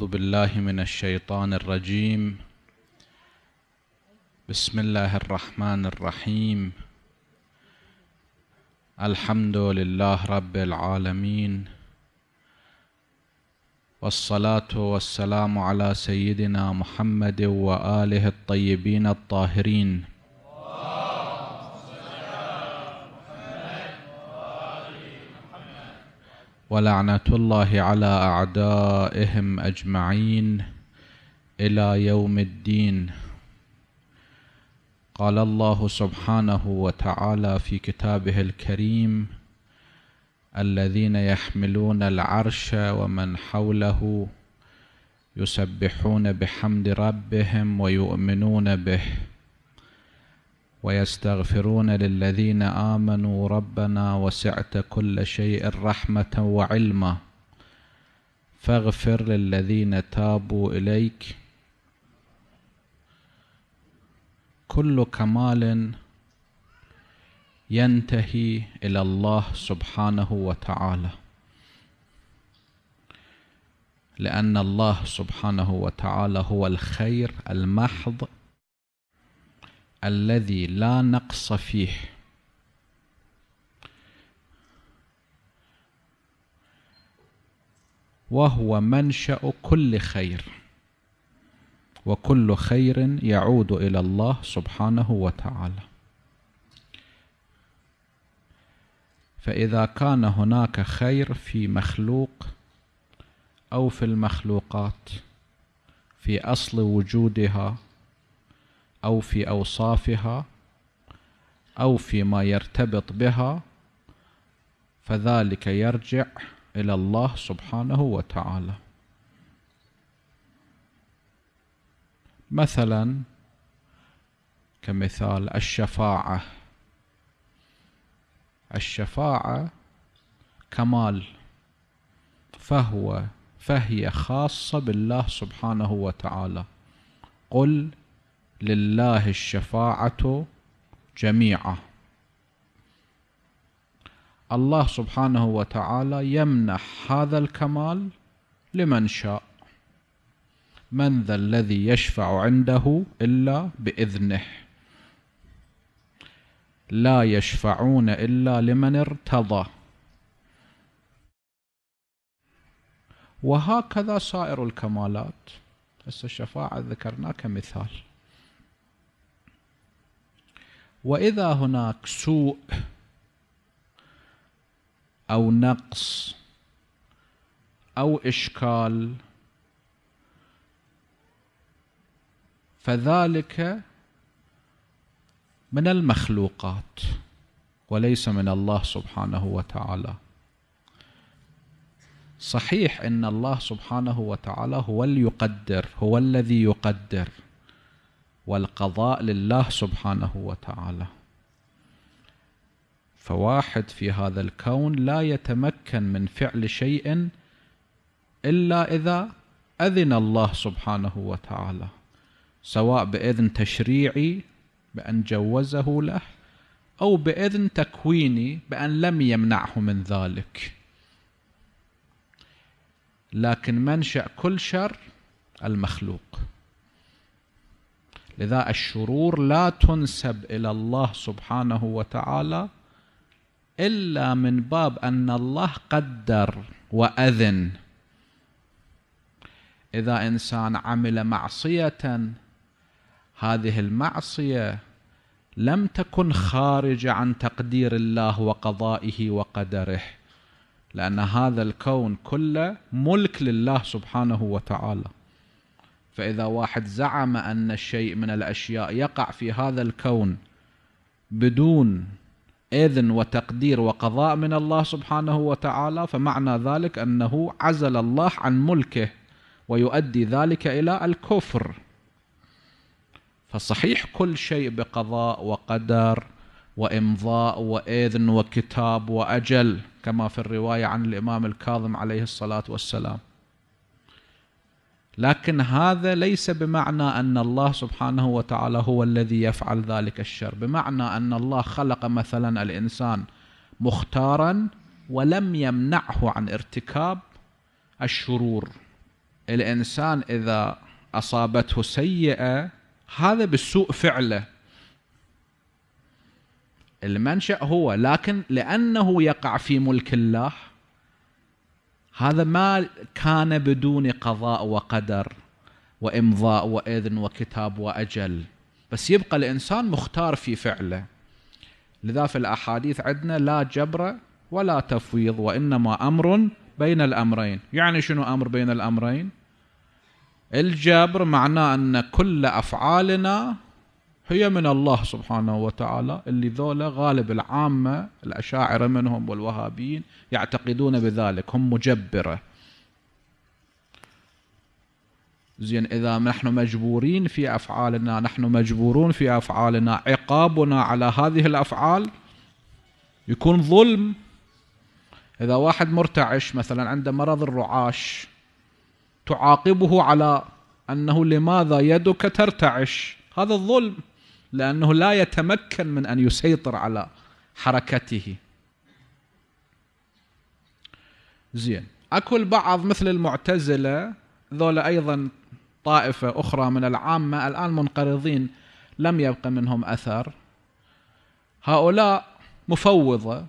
أعوذ بالله من الشيطان الرجيم بسم الله الرحمن الرحيم الحمد لله رب العالمين والصلاة والسلام على سيدنا محمد وآله الطيبين الطاهرين ولعنه الله على اعدائهم اجمعين الى يوم الدين قال الله سبحانه وتعالى في كتابه الكريم الذين يحملون العرش ومن حوله يسبحون بحمد ربهم ويؤمنون به ويستغفرون للذين آمنوا ربنا وسعت كل شيء رحمة وعلما فاغفر للذين تابوا إليك كل كمال ينتهي إلى الله سبحانه وتعالى لأن الله سبحانه وتعالى هو الخير المحض الذي لا نقص فيه وهو منشأ كل خير وكل خير يعود إلى الله سبحانه وتعالى فإذا كان هناك خير في مخلوق أو في المخلوقات في أصل وجودها أو في أوصافها أو فيما يرتبط بها فذلك يرجع إلى الله سبحانه وتعالى مثلا كمثال الشفاعة الشفاعة كمال فهو فهي خاصة بالله سبحانه وتعالى قل لله الشفاعة جميعا الله سبحانه وتعالى يمنح هذا الكمال لمن شاء من ذا الذي يشفع عنده إلا بإذنه لا يشفعون إلا لمن ارتضى وهكذا سائر الكمالات هسه الشفاعة ذكرناها كمثال واذا هناك سوء او نقص او اشكال فذلك من المخلوقات وليس من الله سبحانه وتعالى صحيح ان الله سبحانه وتعالى هو اللي يقدر هو الذي يقدر والقضاء لله سبحانه وتعالى فواحد في هذا الكون لا يتمكن من فعل شيء إلا إذا أذن الله سبحانه وتعالى سواء بإذن تشريعي بأن جوزه له أو بإذن تكويني بأن لم يمنعه من ذلك لكن منشأ كل شر المخلوق لذا الشرور لا تنسب الى الله سبحانه وتعالى الا من باب ان الله قدر واذن اذا انسان عمل معصيه هذه المعصيه لم تكن خارجه عن تقدير الله وقضائه وقدره لان هذا الكون كله ملك لله سبحانه وتعالى فإذا واحد زعم أن الشيء من الأشياء يقع في هذا الكون بدون إذن وتقدير وقضاء من الله سبحانه وتعالى فمعنى ذلك أنه عزل الله عن ملكه ويؤدي ذلك إلى الكفر فصحيح كل شيء بقضاء وقدر وإمضاء وإذن وكتاب وأجل كما في الرواية عن الإمام الكاظم عليه الصلاة والسلام لكن هذا ليس بمعنى ان الله سبحانه وتعالى هو الذي يفعل ذلك الشر بمعنى ان الله خلق مثلا الانسان مختارا ولم يمنعه عن ارتكاب الشرور الانسان اذا اصابته سيئه هذا بالسوء فعله المنشا هو لكن لانه يقع في ملك الله هذا ما كان بدون قضاء وقدر وامضاء واذن وكتاب واجل بس يبقى الانسان مختار في فعله لذا في الاحاديث عندنا لا جبر ولا تفويض وانما امر بين الامرين يعني شنو امر بين الامرين الجبر معناه ان كل افعالنا هي من الله سبحانه وتعالى اللي ذولا غالب العامة الأشاعرة منهم والوهابيين يعتقدون بذلك هم مجبرة زين إذا نحن مجبورين في أفعالنا نحن مجبورون في أفعالنا عقابنا على هذه الأفعال يكون ظلم إذا واحد مرتعش مثلا عنده مرض الرعاش تعاقبه على أنه لماذا يدك ترتعش هذا الظلم لأنه لا يتمكن من أن يسيطر على حركته زين اكو البعض مثل المعتزلة ذولا أيضا طائفة أخرى من العامة الآن منقرضين لم يبق منهم أثر هؤلاء مفوضة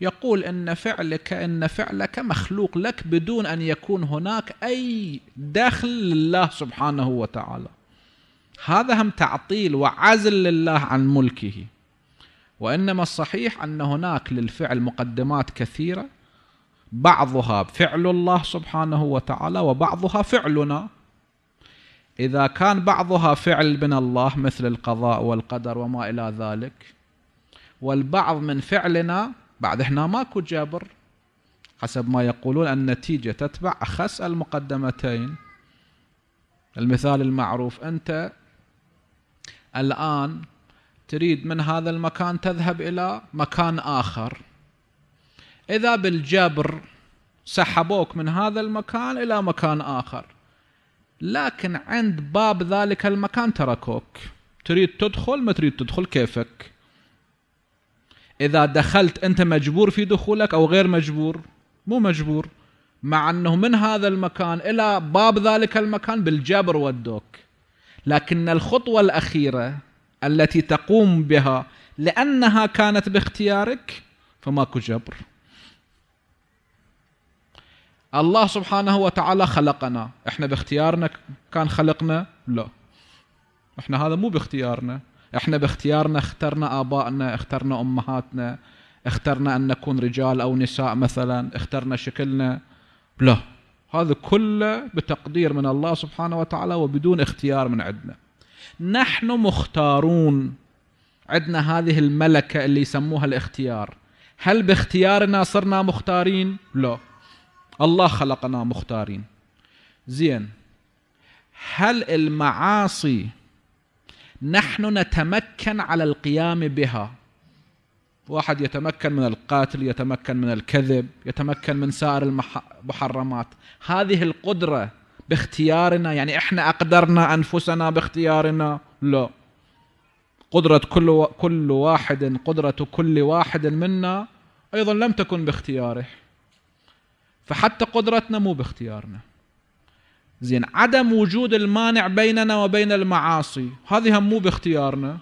يقول إن فعلك إن فعلك مخلوق لك بدون أن يكون هناك أي دخل لله سبحانه وتعالى هذا هم تعطيل وعزل لله عن ملكه وانما الصحيح ان هناك للفعل مقدمات كثيره بعضها فعل الله سبحانه وتعالى وبعضها فعلنا اذا كان بعضها فعل من الله مثل القضاء والقدر وما الى ذلك والبعض من فعلنا بعد هنا ماكو جبر حسب ما يقولون النتيجه تتبع اخس المقدمتين المثال المعروف انت الآن تريد من هذا المكان تذهب إلى مكان آخر إذا بالجبر سحبوك من هذا المكان إلى مكان آخر لكن عند باب ذلك المكان تركوك تريد تدخل ما تريد تدخل كيفك إذا دخلت أنت مجبور في دخولك أو غير مجبور مو مجبور مع أنه من هذا المكان إلى باب ذلك المكان بالجبر ودوك لكن الخطوة الأخيرة التي تقوم بها لأنها كانت باختيارك فماكو جبر الله سبحانه وتعالى خلقنا احنا باختيارنا كان خلقنا لا احنا هذا مو باختيارنا احنا باختيارنا اخترنا آبائنا اخترنا أمهاتنا اخترنا أن نكون رجال أو نساء مثلا اخترنا شكلنا لا هذا كله بتقدير من الله سبحانه وتعالى وبدون اختيار من عندنا نحن مختارون عندنا هذه الملكة اللي يسموها الاختيار هل باختيارنا صرنا مختارين؟ لا الله خلقنا مختارين زين هل المعاصي نحن نتمكن على القيام بها واحد يتمكن من القتل يتمكن من الكذب يتمكن من سائر المحرمات هذه القدرة باختيارنا يعني احنا أقدرنا أنفسنا باختيارنا لا قدرة كل كل واحد قدرة كل واحد منا أيضا لم تكن باختياره فحتى قدرتنا مو باختيارنا زين عدم وجود المانع بيننا وبين المعاصي هذه هم مو باختيارنا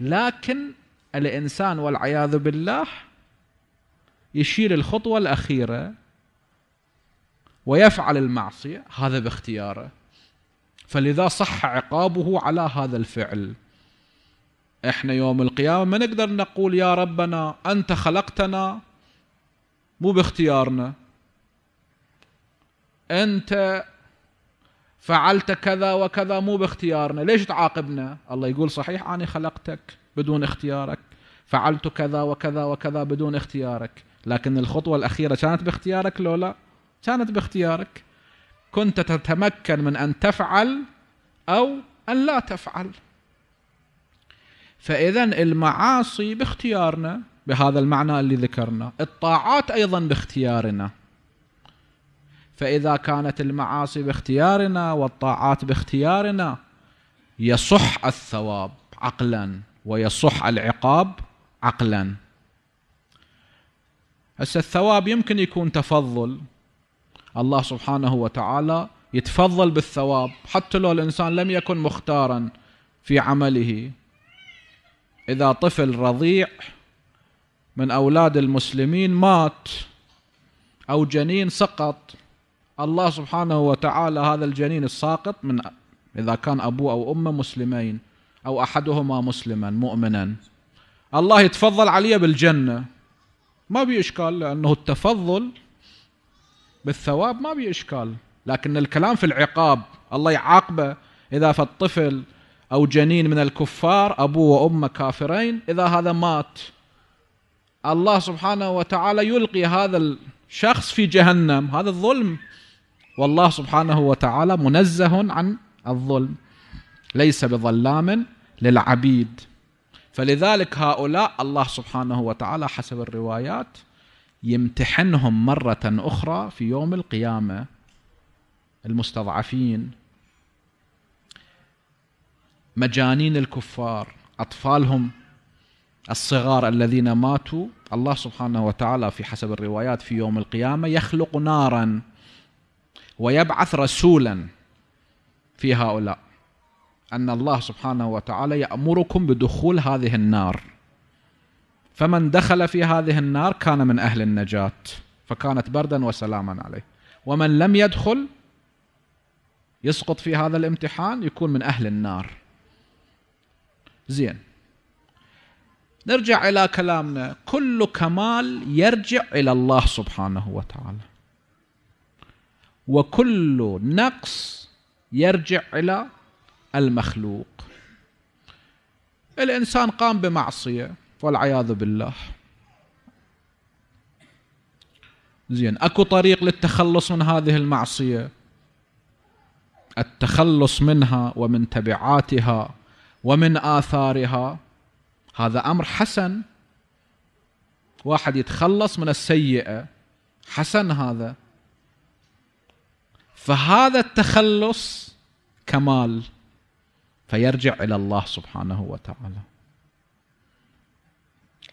لكن الإنسان والعياذ بالله يشيل الخطوة الأخيرة ويفعل المعصية هذا باختياره فلذا صح عقابه على هذا الفعل احنا يوم القيامة ما نقدر نقول يا ربنا أنت خلقتنا مو باختيارنا أنت فعلت كذا وكذا مو باختيارنا ليش تعاقبنا الله يقول صحيح أنا خلقتك بدون اختيارك فعلت كذا وكذا وكذا بدون اختيارك لكن الخطوة الأخيرة كانت باختيارك لو لا كانت باختيارك كنت تتمكن من أن تفعل أو أن لا تفعل فإذا المعاصي باختيارنا بهذا المعنى اللي ذكرنا الطاعات أيضا باختيارنا فإذا كانت المعاصي باختيارنا والطاعات باختيارنا يصح الثواب عقلا ويصح العقاب عقلا هسه الثواب يمكن يكون تفضل الله سبحانه وتعالى يتفضل بالثواب حتى لو الإنسان لم يكن مختارا في عمله إذا طفل رضيع من أولاد المسلمين مات أو جنين سقط الله سبحانه وتعالى هذا الجنين الساقط من إذا كان أبوه أو أمه مسلمين أو أحدهما مسلما مؤمنا الله يتفضل عليه بالجنة ما بي إشكال لأنه التفضل بالثواب ما بي إشكال لكن الكلام في العقاب الله يعاقبه إذا فالطفل أو جنين من الكفار أبوه وأمه كافرين إذا هذا مات الله سبحانه وتعالى يلقي هذا الشخص في جهنم هذا الظلم والله سبحانه وتعالى منزه عن الظلم ليس بظلام للعبيد فلذلك هؤلاء الله سبحانه وتعالى حسب الروايات يمتحنهم مرة أخرى في يوم القيامة المستضعفين مجانين الكفار أطفالهم الصغار الذين ماتوا الله سبحانه وتعالى في حسب الروايات في يوم القيامة يخلق نارا ويبعث رسولا في هؤلاء أن الله سبحانه وتعالى يأمركم بدخول هذه النار فمن دخل في هذه النار كان من أهل النجاة فكانت بردا وسلاما عليه ومن لم يدخل يسقط في هذا الامتحان يكون من أهل النار زين نرجع إلى كلامنا كل كمال يرجع إلى الله سبحانه وتعالى وكل نقص يرجع إلى المخلوق الإنسان قام بمعصية والعياذ بالله زين اكو طريق للتخلص من هذه المعصيه التخلص منها ومن تبعاتها ومن اثارها هذا امر حسن واحد يتخلص من السيئه حسن هذا فهذا التخلص كمال فيرجع الى الله سبحانه وتعالى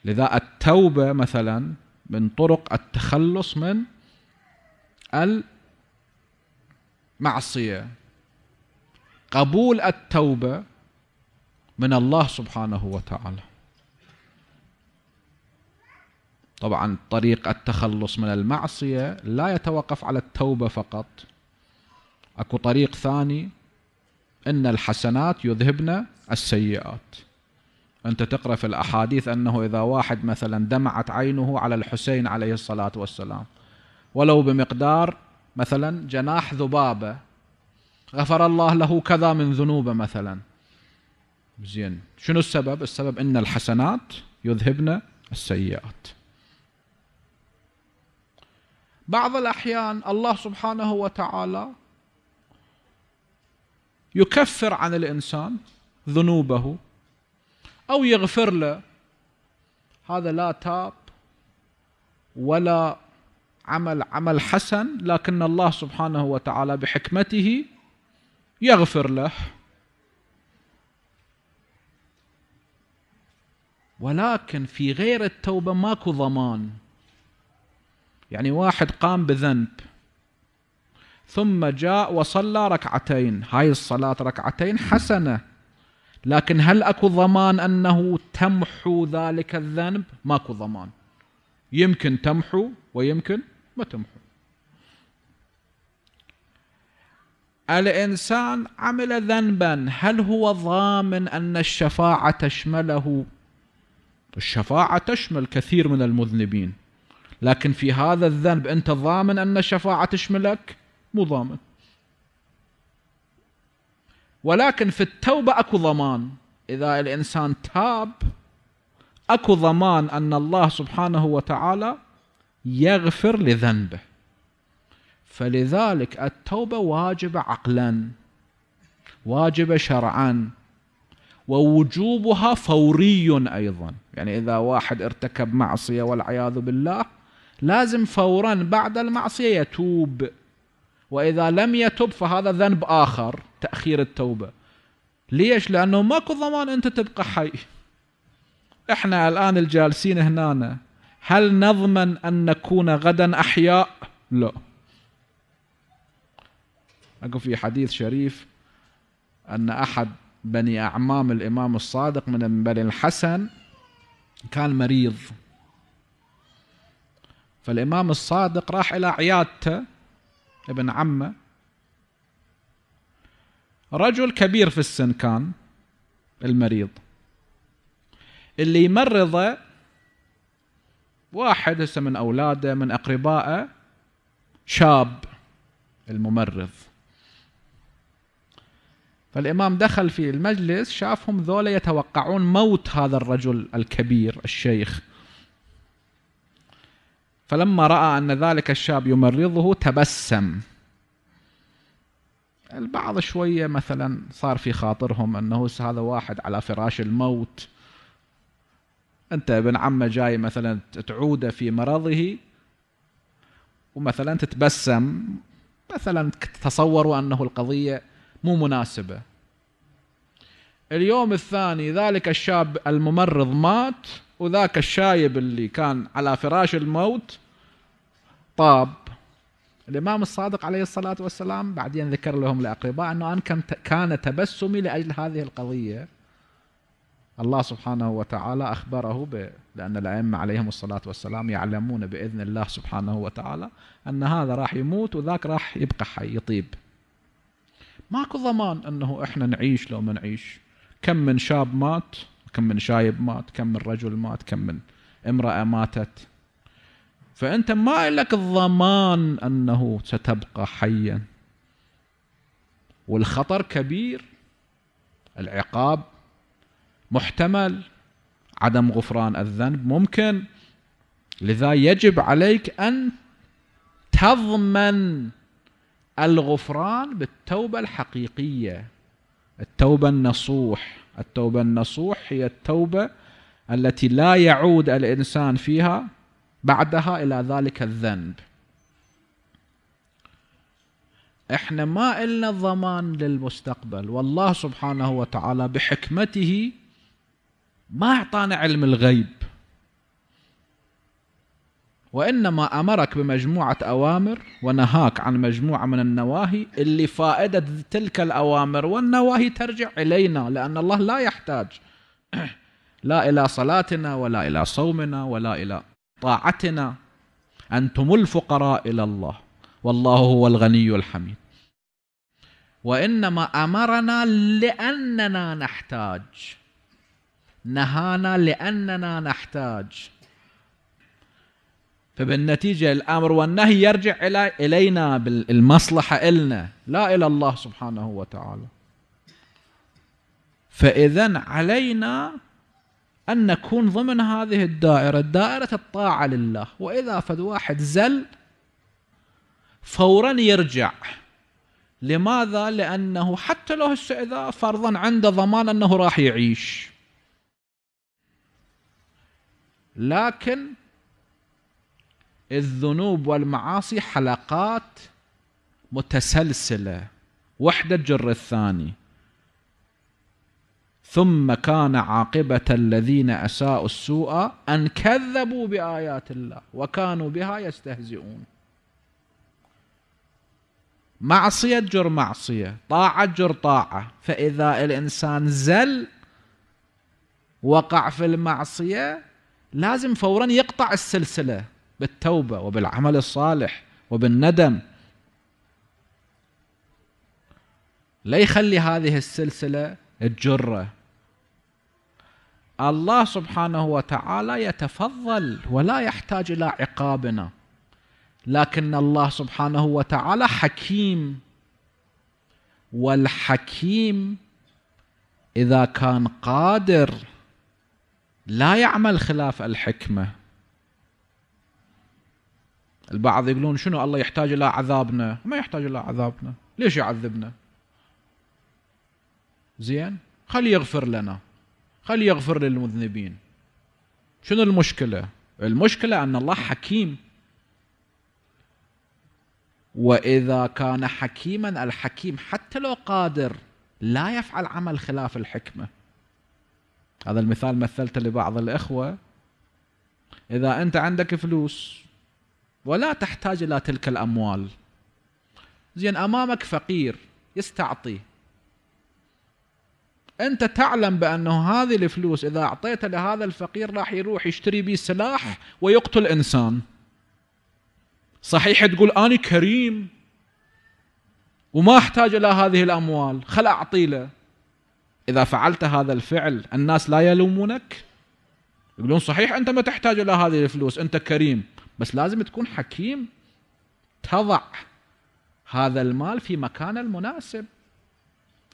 لذا التوبه مثلا من طرق التخلص من المعصيه قبول التوبه من الله سبحانه وتعالى طبعا طريق التخلص من المعصيه لا يتوقف على التوبه فقط اكو طريق ثاني ان الحسنات يذهبن السيئات انت تقرا في الاحاديث انه اذا واحد مثلا دمعت عينه على الحسين عليه الصلاه والسلام ولو بمقدار مثلا جناح ذبابه غفر الله له كذا من ذنوبه مثلا زين شنو السبب السبب ان الحسنات يذهبن السيئات بعض الاحيان الله سبحانه وتعالى يكفر عن الانسان ذنوبه او يغفر له هذا لا تاب ولا عمل عمل حسن لكن الله سبحانه وتعالى بحكمته يغفر له ولكن في غير التوبه ماكو ضمان يعني واحد قام بذنب ثم جاء وصلى ركعتين هاي الصلاة ركعتين حسنة لكن هل أكو ضمان أنه تمحو ذلك الذنب ماكو ضمان يمكن تمحو ويمكن ما تمحو الإنسان عمل ذنبا هل هو ضامن أن الشفاعة تشمله الشفاعة تشمل كثير من المذنبين لكن في هذا الذنب أنت ضامن أن الشفاعة تشملك مو ضامن ولكن في التوبة أكو ضمان إذا الإنسان تاب أكو ضمان أن الله سبحانه وتعالى يغفر لذنبه فلذلك التوبة واجبة عقلا واجبة شرعا ووجوبها فوري أيضا يعني إذا واحد ارتكب معصية والعياذ بالله لازم فورا بعد المعصية يتوب وإذا لم يتب فهذا ذنب آخر تأخير التوبة ليش لأنه ماكو ضمان أنت تبقى حي إحنا الآن الجالسين هنا هل نضمن أن نكون غدا أحياء لا أكو في حديث شريف أن أحد بني أعمام الإمام الصادق من بني الحسن كان مريض فالإمام الصادق راح إلى عيادته ابن عمه رجل كبير في السن كان المريض اللي يمرضه واحد هسه من اولاده من اقربائه شاب الممرض فالامام دخل في المجلس شافهم ذولا يتوقعون موت هذا الرجل الكبير الشيخ فلما رأى أن ذلك الشاب يمرضه تبسم البعض شوية مثلا صار في خاطرهم أنه هذا واحد على فراش الموت أنت ابن عمه جاي مثلا تعوده في مرضه ومثلا تتبسم مثلا تصوروا أنه القضية مو مناسبة اليوم الثاني ذلك الشاب الممرض مات وذاك الشايب اللي كان على فراش الموت طاب الإمام الصادق عليه الصلاة والسلام بعدين ذكر لهم الأقرباء أنه أنا كان تبسمي لأجل هذه القضية الله سبحانه وتعالى أخبره ب... لأن الأئمة عليهم الصلاة والسلام يعلمون بإذن الله سبحانه وتعالى أن هذا راح يموت وذاك راح يبقى حي يطيب ماكو ضمان أنه إحنا نعيش لو ما نعيش كم من شاب مات كم من شايب مات كم من رجل مات كم من امرأة ماتت فأنت ما لك الضمان أنه ستبقى حيا والخطر كبير العقاب محتمل عدم غفران الذنب ممكن لذا يجب عليك أن تضمن الغفران بالتوبة الحقيقية التوبة النصوح التوبة النصوح هي التوبة التي لا يعود الإنسان فيها بعدها إلى ذلك الذنب احنا ما إلنا ضمان للمستقبل والله سبحانه وتعالى بحكمته ما أعطانا علم الغيب وإنما أمرك بمجموعة أوامر ونهاك عن مجموعة من النواهي اللي فائدة تلك الأوامر والنواهي ترجع إلينا لأن الله لا يحتاج لا إلى صلاتنا ولا إلى صومنا ولا إلى طاعتنا أنتم الفقراء إلى الله والله هو الغني الحميد وإنما أمرنا لأننا نحتاج نهانا لأننا نحتاج فبالنتيجة الأمر والنهي يرجع إلى إلينا بالمصلحة إلنا لا إلى الله سبحانه وتعالى فإذا علينا أن نكون ضمن هذه الدائرة دائرة الطاعة لله وإذا فد واحد زل فورا يرجع لماذا؟ لأنه حتى لو هسه إذا فرضا عنده ضمان أنه راح يعيش لكن الذنوب والمعاصي حلقات متسلسلة وحدة جر الثاني ثم كان عاقبة الذين أساءوا السوء أن كذبوا بآيات الله وكانوا بها يستهزئون معصية جر معصية طاعة جر طاعة فإذا الإنسان زل وقع في المعصية لازم فورا يقطع السلسلة بالتوبه وبالعمل الصالح وبالندم لا يخلي هذه السلسله تجره الله سبحانه وتعالى يتفضل ولا يحتاج الى عقابنا لكن الله سبحانه وتعالى حكيم والحكيم اذا كان قادر لا يعمل خلاف الحكمه البعض يقولون شنو الله يحتاج الى عذابنا ما يحتاج الى عذابنا ليش يعذبنا زين خلي يغفر لنا خلي يغفر للمذنبين شنو المشكله المشكله ان الله حكيم واذا كان حكيما الحكيم حتى لو قادر لا يفعل عمل خلاف الحكمه هذا المثال مثلته لبعض الاخوه اذا انت عندك فلوس ولا تحتاج إلى تلك الأموال زين أمامك فقير يستعطي أنت تعلم بأنه هذه الفلوس إذا أعطيتها لهذا الفقير راح يروح يشتري به سلاح ويقتل إنسان صحيح تقول أنا كريم وما أحتاج إلى هذه الأموال خل أعطي له إذا فعلت هذا الفعل الناس لا يلومونك يقولون صحيح أنت ما تحتاج إلى هذه الفلوس أنت كريم بس لازم تكون حكيم تضع هذا المال في مكان المناسب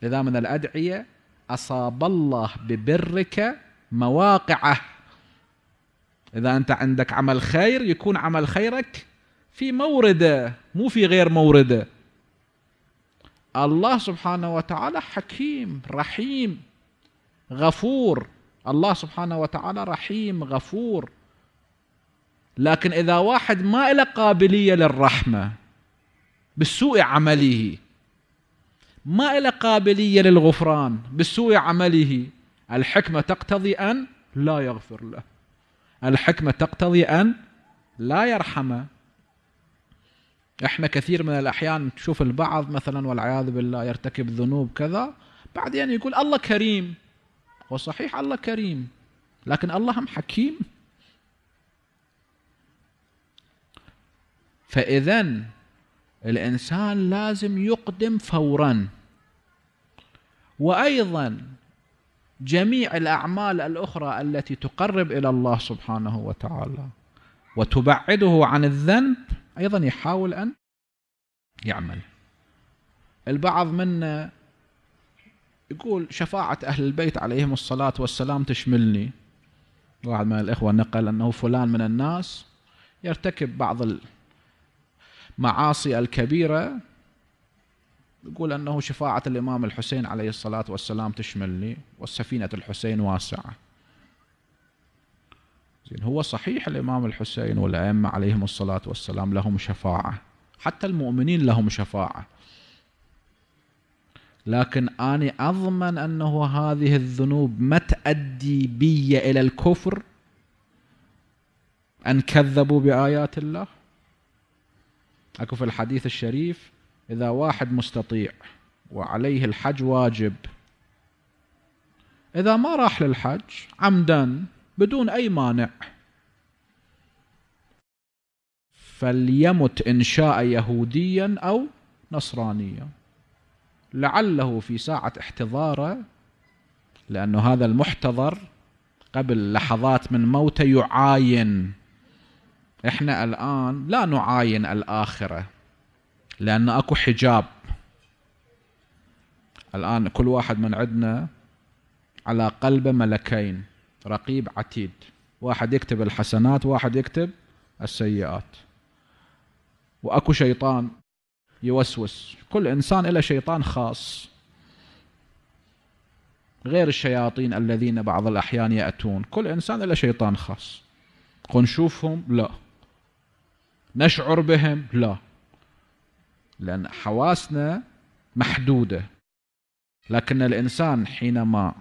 لذا من الأدعية أصاب الله ببرك مواقعه إذا أنت عندك عمل خير يكون عمل خيرك في مورده مو في غير مورده الله سبحانه وتعالى حكيم رحيم غفور الله سبحانه وتعالى رحيم غفور لكن إذا واحد ما له قابلية للرحمة بالسوء عمله ما له قابلية للغفران بالسوء عمله الحكمة تقتضي أن لا يغفر له الحكمة تقتضي أن لا يرحمه احنا كثير من الأحيان تشوف البعض مثلا والعياذ بالله يرتكب ذنوب كذا بعدين يعني يقول الله كريم وصحيح الله كريم لكن الله هم حكيم فإذا الإنسان لازم يقدم فورا وأيضا جميع الأعمال الأخرى التي تقرب إلى الله سبحانه وتعالى وتبعده عن الذنب أيضا يحاول أن يعمل البعض منا يقول شفاعة أهل البيت عليهم الصلاة والسلام تشملني واحد من الإخوة نقل أنه فلان من الناس يرتكب بعض معاصي الكبيرة يقول أنه شفاعة الإمام الحسين عليه الصلاة والسلام تشملني والسفينة الحسين واسعة زين هو صحيح الإمام الحسين والأئمة عليهم الصلاة والسلام لهم شفاعة حتى المؤمنين لهم شفاعة لكن أنا أضمن أنه هذه الذنوب ما تؤدي بي إلى الكفر أن كذبوا بآيات الله اكو في الحديث الشريف اذا واحد مستطيع وعليه الحج واجب اذا ما راح للحج عمدا بدون اي مانع فليمت ان شاء يهوديا او نصرانيا لعله في ساعه احتضاره لأن هذا المحتضر قبل لحظات من موته يعاين احنا الآن لا نعاين الآخرة لأن أكو حجاب الآن كل واحد من عندنا على قلبه ملكين رقيب عتيد واحد يكتب الحسنات واحد يكتب السيئات واكو شيطان يوسوس كل انسان له شيطان خاص غير الشياطين الذين بعض الاحيان ياتون كل انسان له شيطان خاص ونشوفهم لا نشعر بهم لا لأن حواسنا محدودة لكن الإنسان حينما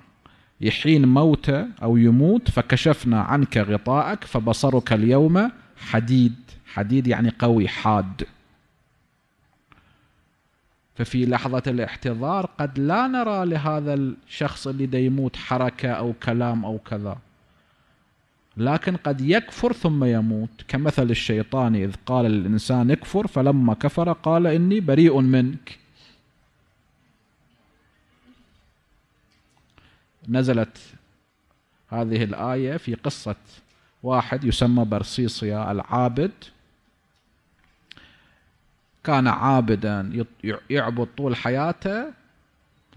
يحين موته أو يموت فكشفنا عنك غطاءك فبصرك اليوم حديد حديد يعني قوي حاد ففي لحظة الاحتضار قد لا نرى لهذا الشخص اللي يموت حركة أو كلام أو كذا لكن قد يكفر ثم يموت كمثل الشيطان إذ قال للإنسان اكفر فلما كفر قال إني بريء منك نزلت هذه الآية في قصة واحد يسمى برصيصيا العابد كان عابدا يعبد طول حياته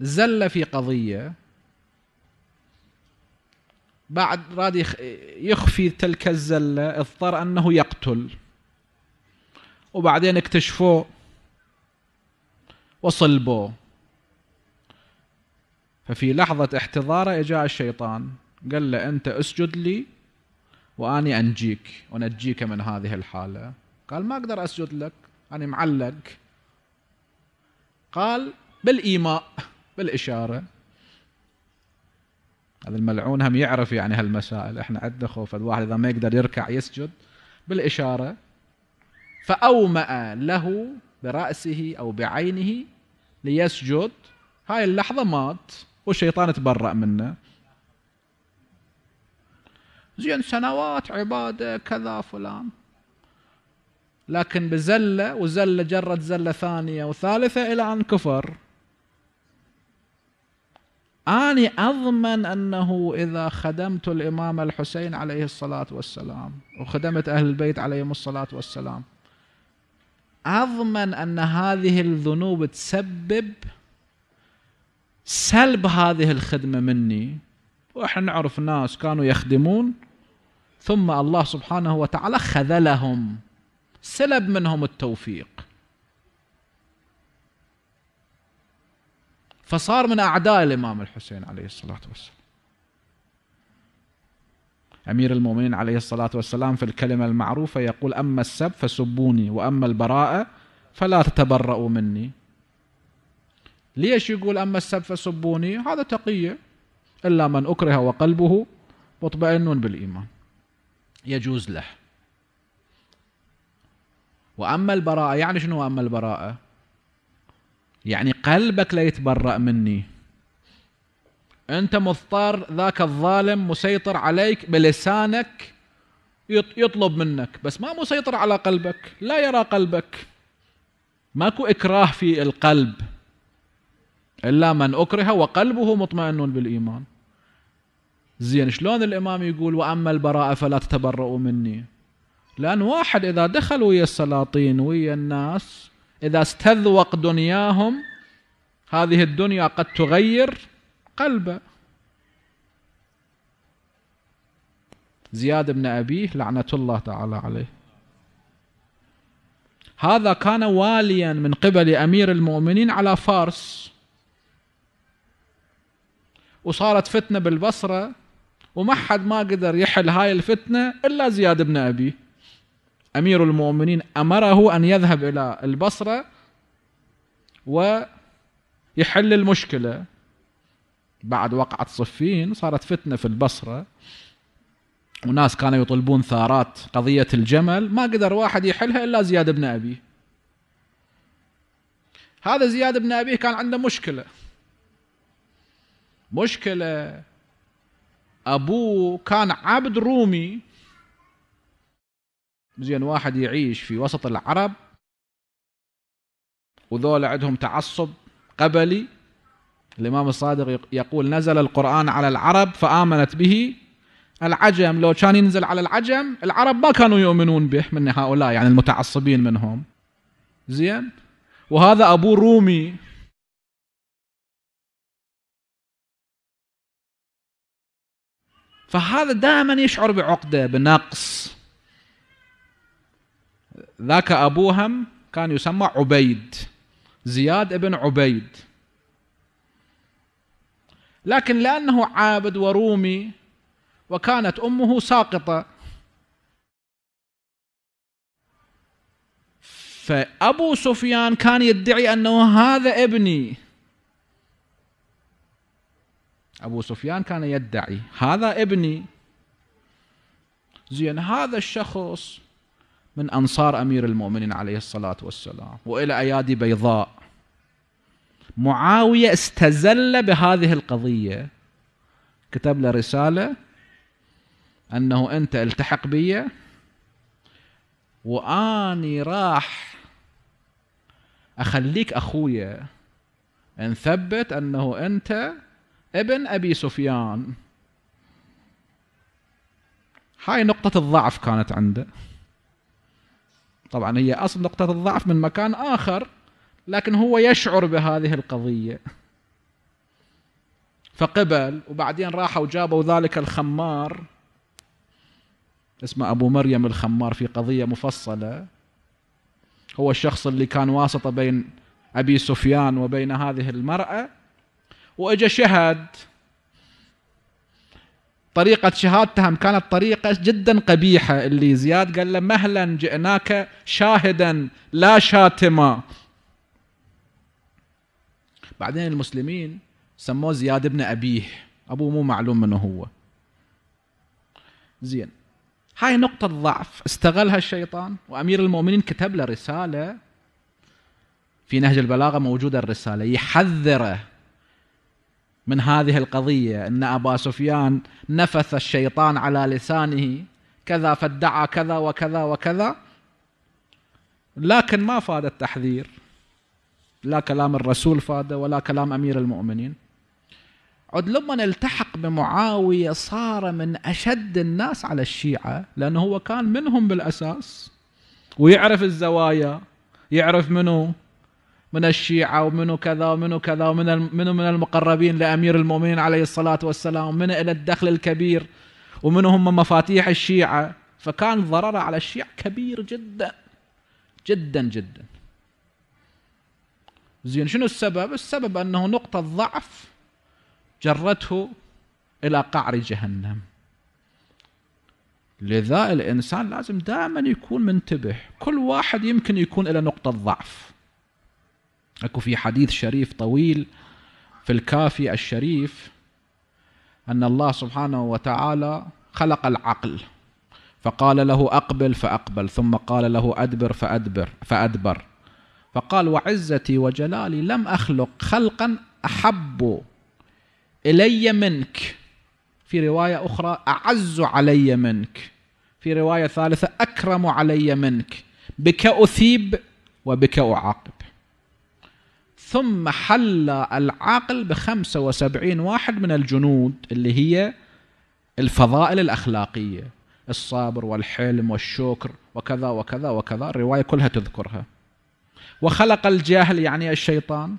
زل في قضية بعد راد يخفي تلك الزلة اضطر أنه يقتل وبعدين اكتشفوه وصلبوه ففي لحظة احتضاره جاء الشيطان قال له أنت اسجد لي وأني أنجيك ونجيك من هذه الحالة قال ما أقدر أسجد لك أنا معلق قال بالإيماء بالإشارة هذا الملعون هم يعرف يعني هالمسائل احنا عندنا خوف الواحد اذا ما يقدر يركع يسجد بالاشاره فاومأ له براسه او بعينه ليسجد هاي اللحظه مات والشيطان تبرأ منه زين سنوات عباده كذا فلان لكن بزله وزله جرت زله ثانيه وثالثه الى ان كفر اني أضمن أنه إذا خدمت الإمام الحسين عليه الصلاة والسلام وخدمت أهل البيت عليهم الصلاة والسلام أضمن أن هذه الذنوب تسبب سلب هذه الخدمة مني وإحنا نعرف ناس كانوا يخدمون ثم الله سبحانه وتعالى خذلهم سلب منهم التوفيق فصار من أعداء الإمام الحسين عليه الصلاة والسلام أمير المؤمنين عليه الصلاة والسلام في الكلمة المعروفة يقول أما السب فسبوني وأما البراءة فلا تتبرؤوا مني ليش يقول أما السب فسبوني هذا تقية إلا من أكره وقلبه مطمئن بالإيمان يجوز له وأما البراءة يعني شنو أما البراءة يعني قلبك لا يتبرأ مني أنت مضطر ذاك الظالم مسيطر عليك بلسانك يطلب منك بس ما مسيطر على قلبك لا يرى قلبك ماكو إكراه في القلب إلا من أكره وقلبه مطمئن بالإيمان زين شلون الإمام يقول وأما البراءة فلا تتبرؤوا مني لأن واحد إذا دخل ويا السلاطين ويا الناس إذا استذوق دنياهم هذه الدنيا قد تغير قلبه زياد بن أبيه لعنة الله تعالى عليه هذا كان واليا من قبل أمير المؤمنين على فارس وصارت فتنة بالبصرة وما حد ما قدر يحل هاي الفتنة إلا زياد بن أبيه أمير المؤمنين أمره أن يذهب إلى البصرة ويحل المشكلة بعد وقعة صفين صارت فتنة في البصرة وناس كانوا يطلبون ثارات قضية الجمل ما قدر واحد يحلها إلا زياد بن أبيه هذا زياد بن أبيه كان عنده مشكلة مشكلة أبوه كان عبد رومي زين واحد يعيش في وسط العرب وذول عندهم تعصب قبلي الإمام الصادق يقول نزل القرآن على العرب فآمنت به العجم لو كان ينزل على العجم العرب ما كانوا يؤمنون به من هؤلاء يعني المتعصبين منهم زين وهذا أبو رومي فهذا دائما يشعر بعقدة بنقص ذاك أبوهم كان يسمى عبيد زياد ابن عبيد لكن لأنه عابد ورومي وكانت أمه ساقطة فأبو سفيان كان يدعي أنه هذا ابني أبو سفيان كان يدعي هذا ابني زين هذا الشخص من أنصار أمير المؤمنين عليه الصلاة والسلام وإلى أيادي بيضاء معاوية استزل بهذه القضية كتب له رسالة أنه أنت التحق بي وأني راح أخليك أخويا ان ثبت أنه أنت ابن أبي سفيان هاي نقطة الضعف كانت عنده طبعا هي أصل نقطة الضعف من مكان آخر لكن هو يشعر بهذه القضية فقبل وبعدين راحوا جابوا ذلك الخمار اسمه أبو مريم الخمار في قضية مفصلة هو الشخص اللي كان واسطة بين أبي سفيان وبين هذه المرأة وإجا شهد طريقة شهادتهم كانت طريقة جدا قبيحة اللي زياد قال له مهلا جئناك شاهدا لا شاتما بعدين المسلمين سموه زياد ابن أبيه أبوه مو معلوم منه هو زين هاي نقطة ضعف استغلها الشيطان وأمير المؤمنين كتب له رسالة في نهج البلاغة موجودة الرسالة يحذره من هذه القضية أن أبا سفيان نفث الشيطان على لسانه كذا فادعى كذا وكذا وكذا لكن ما فاد التحذير لا كلام الرسول فاده ولا كلام أمير المؤمنين عد لما التحق بمعاوية صار من أشد الناس على الشيعة لأنه هو كان منهم بالأساس ويعرف الزوايا يعرف منه من الشيعة ومنه كذا ومنه كذا ومن منو من المقربين لأمير المؤمنين عليه الصلاة والسلام من إلى الدخل الكبير ومنهم مفاتيح الشيعة فكان ضرره على الشيعة كبير جدا جدا جدا زين شنو السبب؟ السبب أنه نقطة ضعف جرته إلى قعر جهنم لذا الإنسان لازم دائما يكون منتبه كل واحد يمكن يكون إلى نقطة ضعف اكو في حديث شريف طويل في الكافي الشريف ان الله سبحانه وتعالى خلق العقل فقال له اقبل فاقبل ثم قال له ادبر فادبر فادبر فقال وعزتي وجلالي لم اخلق خلقا احب الي منك في روايه اخرى اعز علي منك في روايه ثالثه اكرم علي منك بك اثيب وبك اعاقب ثم حل العقل بخمسة وسبعين واحد من الجنود اللي هي الفضائل الأخلاقية الصبر والحلم والشكر وكذا وكذا وكذا الرواية كلها تذكرها وخلق الجاهل يعني الشيطان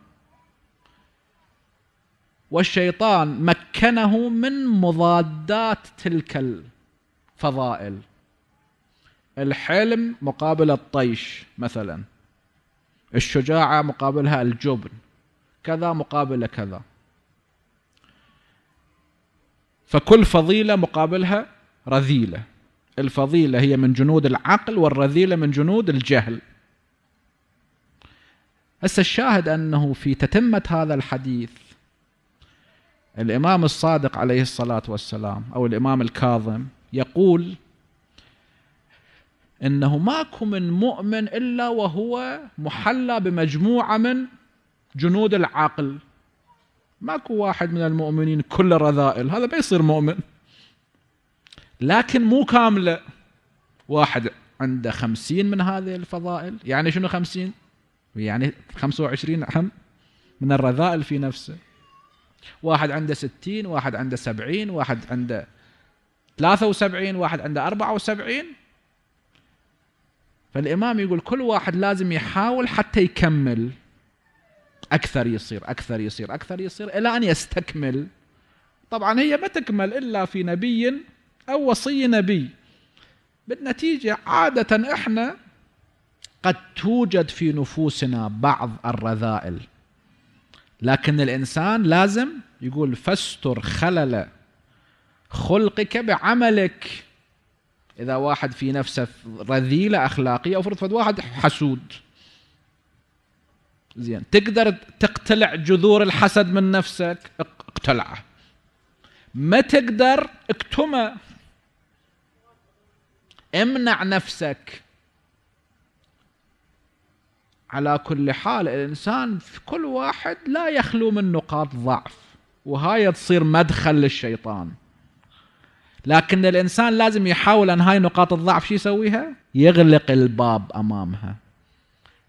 والشيطان مكنه من مضادات تلك الفضائل الحلم مقابل الطيش مثلا الشجاعة مقابلها الجبن كذا مقابل كذا فكل فضيلة مقابلها رذيلة الفضيلة هي من جنود العقل والرذيلة من جنود الجهل هسه الشاهد أنه في تتمة هذا الحديث الإمام الصادق عليه الصلاة والسلام أو الإمام الكاظم يقول انه ماكو من مؤمن الا وهو محلى بمجموعه من جنود العقل ماكو واحد من المؤمنين كل رذائل هذا ما يصير مؤمن لكن مو كامله واحد عنده خمسين من هذه الفضائل يعني شنو خمسين يعني خمسة وعشرين هم من الرذائل في نفسه واحد عنده ستين واحد عنده سبعين واحد عنده ثلاثة وسبعين واحد عنده أربعة وسبعين فالإمام يقول كل واحد لازم يحاول حتى يكمل أكثر يصير أكثر يصير أكثر يصير إلى أن يستكمل طبعا هي ما تكمل إلا في نبي أو وصي نبي بالنتيجة عادة إحنا قد توجد في نفوسنا بعض الرذائل لكن الإنسان لازم يقول فاستر خلل خلقك بعملك إذا واحد في نفسه رذيلة أخلاقية أو فرض واحد حسود زين تقدر تقتلع جذور الحسد من نفسك اقتلعه ما تقدر اكتمه امنع نفسك على كل حال الانسان في كل واحد لا يخلو من نقاط ضعف وهاي تصير مدخل للشيطان لكن الانسان لازم يحاول ان هاي نقاط الضعف شو يسويها؟ يغلق الباب امامها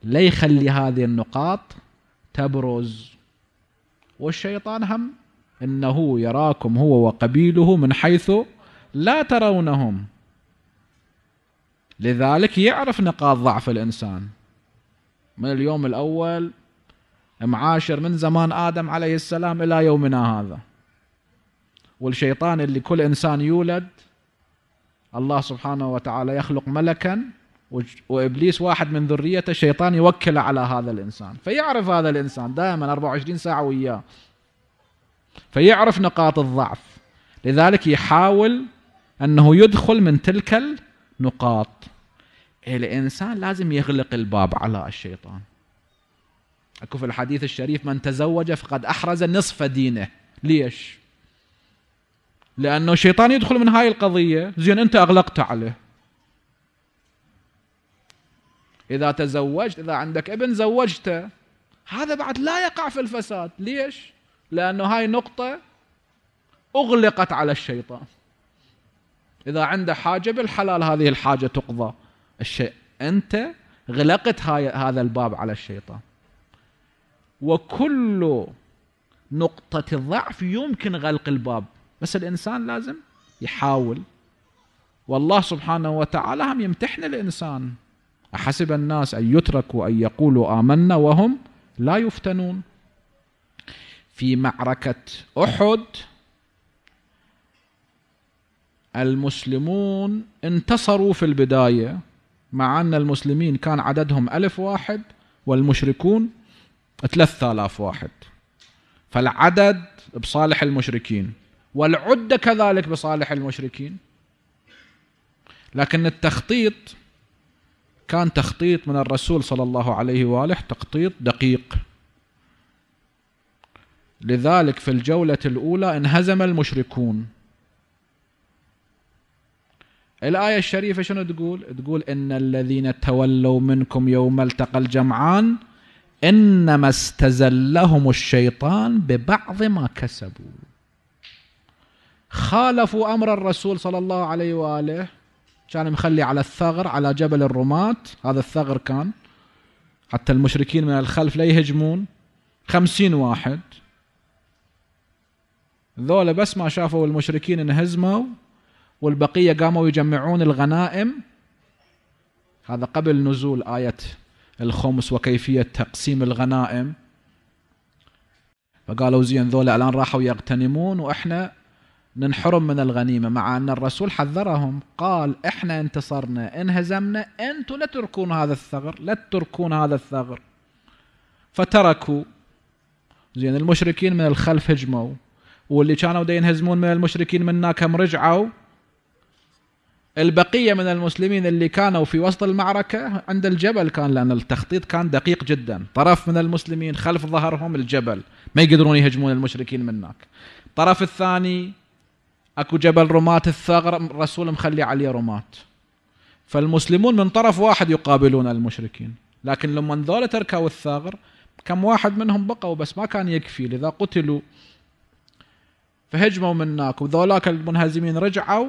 لا يخلي هذه النقاط تبرز والشيطان هم انه يراكم هو وقبيله من حيث لا ترونهم لذلك يعرف نقاط ضعف الانسان من اليوم الاول معاشر من زمان ادم عليه السلام الى يومنا هذا والشيطان اللي كل إنسان يولد الله سبحانه وتعالى يخلق ملكا وإبليس واحد من ذريته الشيطان يوكل على هذا الإنسان فيعرف هذا الإنسان دائما 24 ساعة وياه فيعرف نقاط الضعف لذلك يحاول أنه يدخل من تلك النقاط الإنسان لازم يغلق الباب على الشيطان أكو في الحديث الشريف من تزوج فقد أحرز نصف دينه ليش؟ لانه الشيطان يدخل من هاي القضيه زين انت اغلقت عليه اذا تزوجت اذا عندك ابن زوجته هذا بعد لا يقع في الفساد ليش لانه هاي نقطه اغلقت على الشيطان اذا عنده حاجه بالحلال هذه الحاجه تقضى الشيء انت غلقت هاي هذا الباب على الشيطان وكل نقطه ضعف يمكن غلق الباب بس الإنسان لازم يحاول والله سبحانه وتعالى هم يمتحن الإنسان أحسب الناس أن يتركوا أن يقولوا آمنا وهم لا يفتنون في معركة أحد المسلمون انتصروا في البداية مع أن المسلمين كان عددهم ألف واحد والمشركون ثلاثة آلاف واحد فالعدد بصالح المشركين والعد كذلك بصالح المشركين لكن التخطيط كان تخطيط من الرسول صلى الله عليه واله تخطيط دقيق لذلك في الجوله الاولى انهزم المشركون الآية الشريفة شنو تقول؟ تقول إن الذين تولوا منكم يوم التقى الجمعان إنما استزلهم الشيطان ببعض ما كسبوا خالفوا امر الرسول صلى الله عليه واله كان مخلي على الثغر على جبل الرماة هذا الثغر كان حتى المشركين من الخلف لا يهجمون خمسين واحد ذولا بس ما شافوا المشركين انهزموا والبقية قاموا يجمعون الغنائم هذا قبل نزول آية الخمس وكيفية تقسيم الغنائم فقالوا زين ذولا الآن راحوا يغتنمون وإحنا ننحرم من الغنيمة مع أن الرسول حذرهم قال إحنا انتصرنا انهزمنا أنتم لا تركون هذا الثغر لا تركون هذا الثغر فتركوا زين المشركين من الخلف هجموا واللي كانوا ينهزمون من المشركين من ناكم رجعوا البقية من المسلمين اللي كانوا في وسط المعركة عند الجبل كان لأن التخطيط كان دقيق جدا طرف من المسلمين خلف ظهرهم الجبل ما يقدرون يهجمون المشركين من هناك الطرف الثاني اكو جبل رومات الثغر الرسول مخلي عليه رومات فالمسلمون من طرف واحد يقابلون المشركين لكن لما ذولا تركوا الثغر كم واحد منهم بقوا بس ما كان يكفي لذا قتلوا فهجموا من هناك وذولاك المنهزمين رجعوا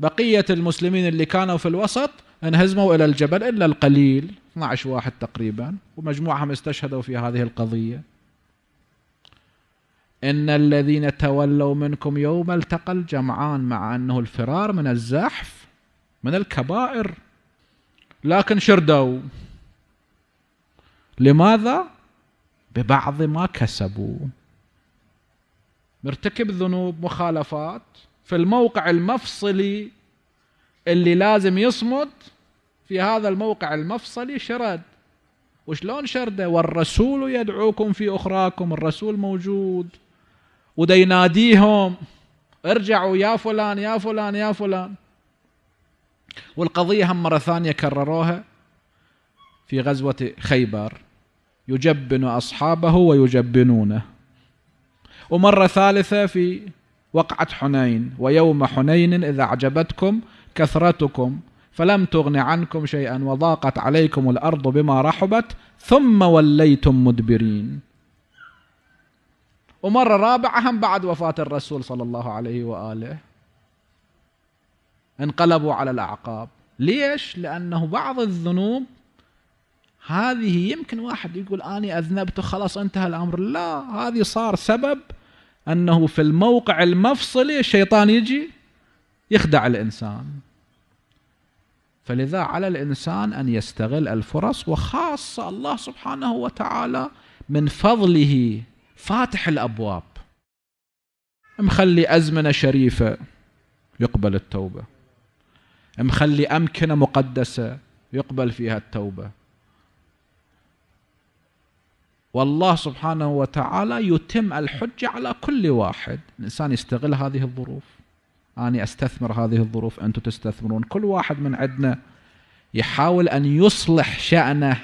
بقية المسلمين اللي كانوا في الوسط انهزموا إلى الجبل إلا القليل 12 واحد تقريبا ومجموعهم استشهدوا في هذه القضية إن الذين تولوا منكم يوم التقى الجمعان مع أنه الفرار من الزحف من الكبائر لكن شردوا لماذا؟ ببعض ما كسبوا مرتكب ذنوب مخالفات في الموقع المفصلي اللي لازم يصمد في هذا الموقع المفصلي شرد وشلون شرده والرسول يدعوكم في أخراكم الرسول موجود وده يناديهم ارجعوا يا فلان يا فلان يا فلان والقضية هم مرة ثانية كرروها في غزوة خيبر يجبن أصحابه ويجبنونه ومرة ثالثة في وقعة حنين ويوم حنين إذا أعجبتكم كثرتكم فلم تغن عنكم شيئا وضاقت عليكم الأرض بما رحبت ثم وليتم مدبرين ومرة رابعة هم بعد وفاة الرسول صلى الله عليه وآله انقلبوا على الأعقاب ليش؟ لأنه بعض الذنوب هذه يمكن واحد يقول أنا أذنبت خلاص انتهى الأمر لا هذه صار سبب أنه في الموقع المفصلي الشيطان يجي يخدع الإنسان فلذا على الإنسان أن يستغل الفرص وخاصة الله سبحانه وتعالى من فضله فاتح الابواب مخلي ازمنه شريفه يقبل التوبه مخلي امكنه مقدسه يقبل فيها التوبه والله سبحانه وتعالى يتم الحجه على كل واحد الانسان يستغل هذه الظروف اني استثمر هذه الظروف انتم تستثمرون كل واحد من عندنا يحاول ان يصلح شانه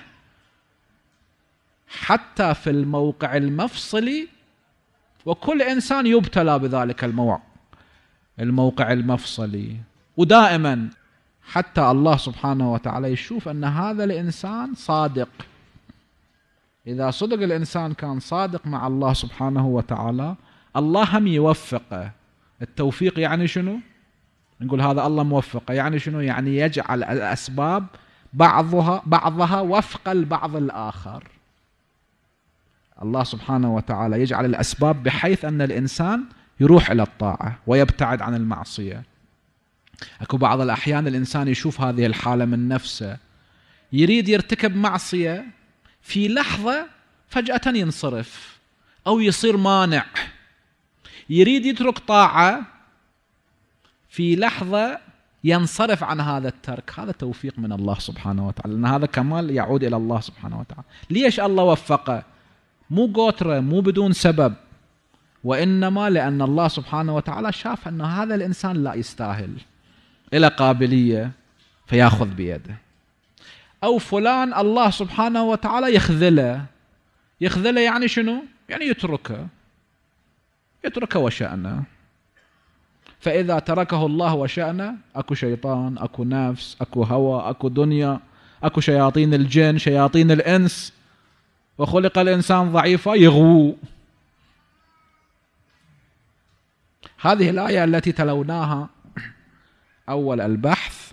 حتى في الموقع المفصلي وكل انسان يبتلى بذلك الموقع الموقع المفصلي ودائما حتى الله سبحانه وتعالى يشوف ان هذا الانسان صادق اذا صدق الانسان كان صادق مع الله سبحانه وتعالى الله هم يوفقه التوفيق يعني شنو؟ نقول هذا الله موفقه يعني شنو؟ يعني يجعل الاسباب بعضها بعضها وفق البعض الاخر الله سبحانه وتعالى يجعل الأسباب بحيث أن الإنسان يروح إلى الطاعة ويبتعد عن المعصية أكو بعض الأحيان الإنسان يشوف هذه الحالة من نفسه يريد يرتكب معصية في لحظة فجأة ينصرف أو يصير مانع يريد يترك طاعة في لحظة ينصرف عن هذا الترك هذا توفيق من الله سبحانه وتعالى لأن هذا كمال يعود إلى الله سبحانه وتعالى ليش الله وفقه مو قوتره مو بدون سبب وإنما لأن الله سبحانه وتعالى شاف أن هذا الإنسان لا يستاهل إلى قابلية فياخذ بيده أو فلان الله سبحانه وتعالى يخذله يخذله يعني شنو؟ يعني يتركه يتركه وشأنه فإذا تركه الله وشأنه أكو شيطان أكو نفس أكو هوى أكو دنيا أكو شياطين الجن شياطين الإنس وخلق الإنسان ضعيفا يغوو هذه الآية التي تلوناها أول البحث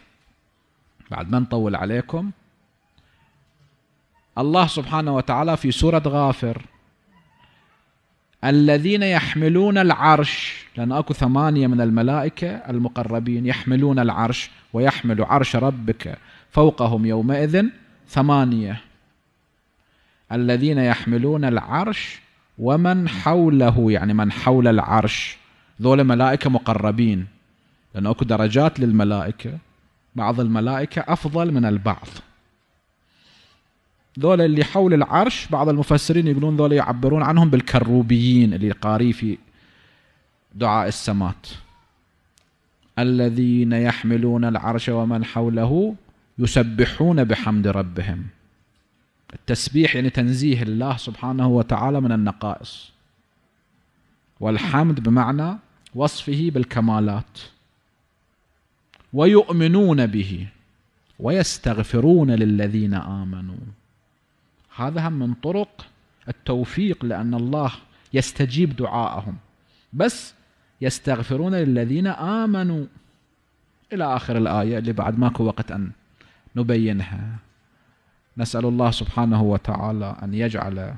بعد ما نطول عليكم الله سبحانه وتعالى في سورة غافر الذين يحملون العرش لأن أكو ثمانية من الملائكة المقربين يحملون العرش ويحمل عرش ربك فوقهم يومئذ ثمانية الذين يحملون العرش ومن حوله يعني من حول العرش ذول ملائكة مقربين لأن أكو درجات للملائكة بعض الملائكة أفضل من البعض ذول اللي حول العرش بعض المفسرين يقولون ذول يعبرون عنهم بالكروبيين اللي قاري في دعاء السمات الذين يحملون العرش ومن حوله يسبحون بحمد ربهم التسبيح يعني تنزيه الله سبحانه وتعالى من النقائص والحمد بمعنى وصفه بالكمالات ويؤمنون به ويستغفرون للذين امنوا هذا هم من طرق التوفيق لان الله يستجيب دعائهم بس يستغفرون للذين امنوا الى اخر الايه اللي بعد ماكو وقت ان نبينها نسأل الله سبحانه وتعالى أن يجعل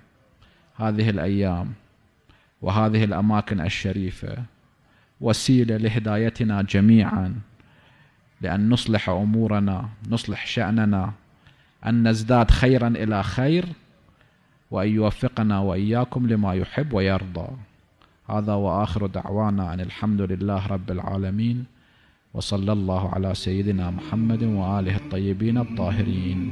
هذه الأيام وهذه الأماكن الشريفة وسيلة لهدايتنا جميعا لأن نصلح أمورنا نصلح شأننا أن نزداد خيرا إلى خير وأن يوفقنا وإياكم لما يحب ويرضى هذا وآخر دعوانا أن الحمد لله رب العالمين وصلى الله على سيدنا محمد وآله الطيبين الطاهرين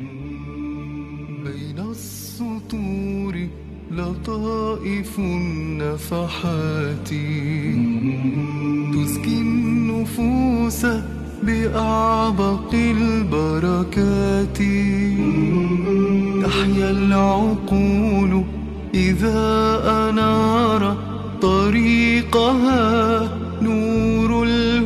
بين السطور لطائف النفحات تزكي النفوس بأعبق البركات تحيا العقول إذا أنار طريقها نور